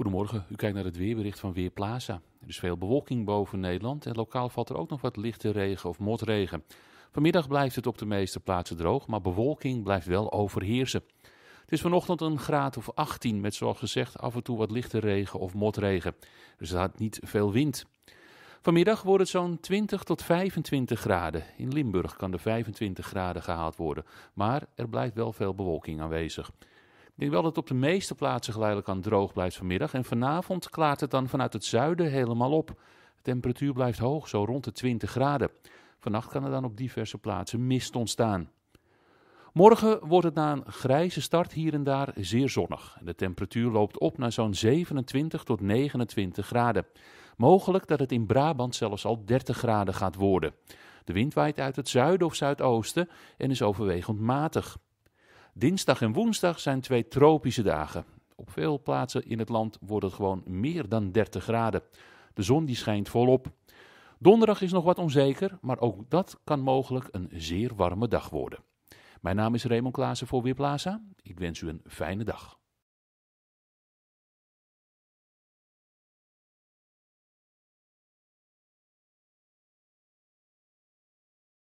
Goedemorgen, u kijkt naar het weerbericht van Weerplaza. Er is veel bewolking boven Nederland en lokaal valt er ook nog wat lichte regen of motregen. Vanmiddag blijft het op de meeste plaatsen droog, maar bewolking blijft wel overheersen. Het is vanochtend een graad of 18 met zoals gezegd af en toe wat lichte regen of motregen. Er staat niet veel wind. Vanmiddag wordt het zo'n 20 tot 25 graden. In Limburg kan de 25 graden gehaald worden, maar er blijft wel veel bewolking aanwezig denk wel dat het op de meeste plaatsen geleidelijk aan droog blijft vanmiddag. En vanavond klaart het dan vanuit het zuiden helemaal op. De temperatuur blijft hoog, zo rond de 20 graden. Vannacht kan er dan op diverse plaatsen mist ontstaan. Morgen wordt het na een grijze start hier en daar zeer zonnig. De temperatuur loopt op naar zo'n 27 tot 29 graden. Mogelijk dat het in Brabant zelfs al 30 graden gaat worden. De wind waait uit het zuiden of zuidoosten en is overwegend matig. Dinsdag en woensdag zijn twee tropische dagen. Op veel plaatsen in het land wordt het gewoon meer dan 30 graden. De zon die schijnt volop. Donderdag is nog wat onzeker, maar ook dat kan mogelijk een zeer warme dag worden. Mijn naam is Raymond Klaassen voor Weerplaza. Ik wens u een fijne dag.